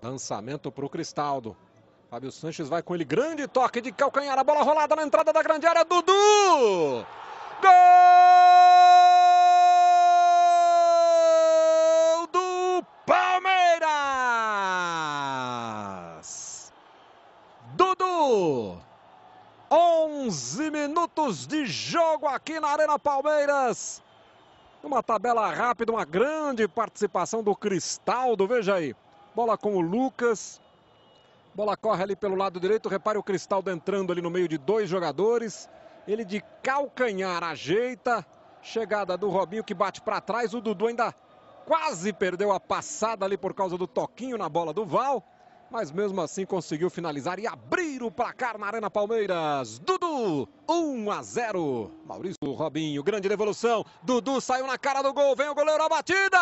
Lançamento para o Cristaldo. Fábio Sanches vai com ele. Grande toque de calcanhar. A bola rolada na entrada da grande área. Dudu! Gol do Palmeiras! Dudu! 11 minutos de jogo aqui na Arena Palmeiras. Uma tabela rápida, uma grande participação do Cristaldo. Veja aí. Bola com o Lucas. Bola corre ali pelo lado direito. Repare o Cristaldo entrando ali no meio de dois jogadores. Ele de calcanhar ajeita. Chegada do Robinho que bate para trás. O Dudu ainda quase perdeu a passada ali por causa do toquinho na bola do Val. Mas mesmo assim conseguiu finalizar e abrir o placar na Arena Palmeiras. Dudu, 1 a 0. Maurício Robinho, grande devolução. Dudu saiu na cara do gol. Vem o goleiro, a batida!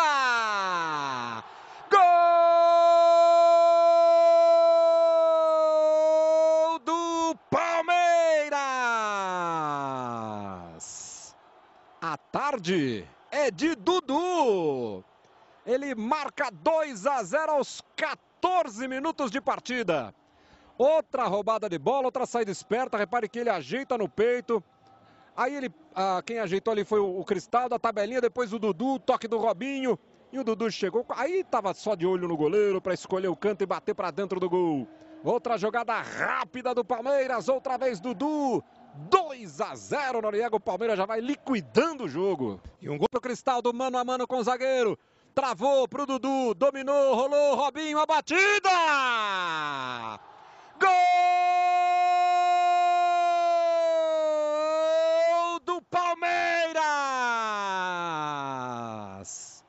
é de Dudu. Ele marca 2 a 0 aos 14 minutos de partida. Outra roubada de bola, outra saída esperta. Repare que ele ajeita no peito. Aí ele, ah, quem ajeitou ali foi o, Cristal da tabelinha, depois o Dudu, toque do Robinho. E o Dudu chegou. Aí estava só de olho no goleiro para escolher o canto e bater para dentro do gol. Outra jogada rápida do Palmeiras, outra vez Dudu. 2 a 0 Noriega, o Palmeiras já vai liquidando o jogo. E um gol pro Cristaldo, mano a mano com o zagueiro. Travou pro Dudu, dominou, rolou, Robinho, a batida! Gol do Palmeiras!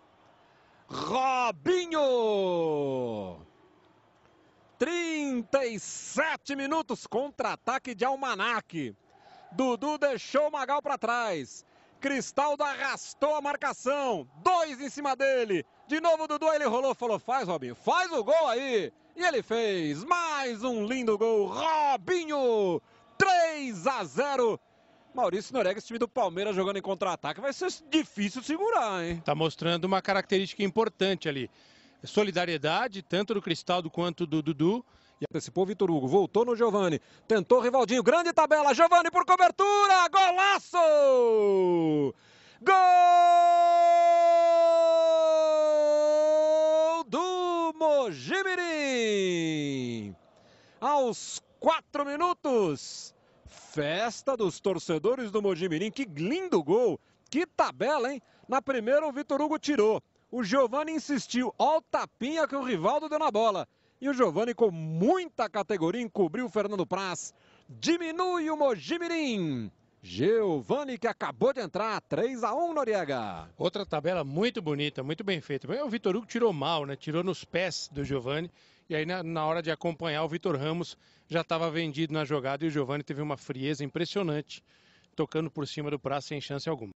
Robinho! 37 minutos, contra-ataque de Almanac. Dudu deixou Magal para trás. Cristaldo arrastou a marcação. Dois em cima dele. De novo Dudu, ele rolou, falou: faz, Robinho, faz o gol aí. E ele fez mais um lindo gol. Robinho! 3 a 0. Maurício Norega, time do Palmeiras jogando em contra-ataque, vai ser difícil segurar, hein? Tá mostrando uma característica importante ali. Solidariedade, tanto do Cristaldo quanto do Dudu. E antecipou Vitor Hugo. Voltou no Giovani. Tentou Rivaldinho. Grande tabela. Giovani por cobertura. Golaço! Gol do Mojimirim! Aos quatro minutos. Festa dos torcedores do Mojimirim. Que lindo gol. Que tabela, hein? Na primeira o Vitor Hugo tirou. O Giovani insistiu. Olha o tapinha que o Rivaldo deu na bola. E o Giovani, com muita categoria, encobriu o Fernando Praz. Diminui o Mojimirim. Giovani, que acabou de entrar, 3 a 1 Noriega. Outra tabela muito bonita, muito bem feita. O Vitor Hugo tirou mal, né? Tirou nos pés do Giovani. E aí, na, hora de acompanhar, o Vitor Ramos já estava vendido na jogada e o Giovani teve uma frieza impressionante, tocando por cima do prazo sem chance alguma.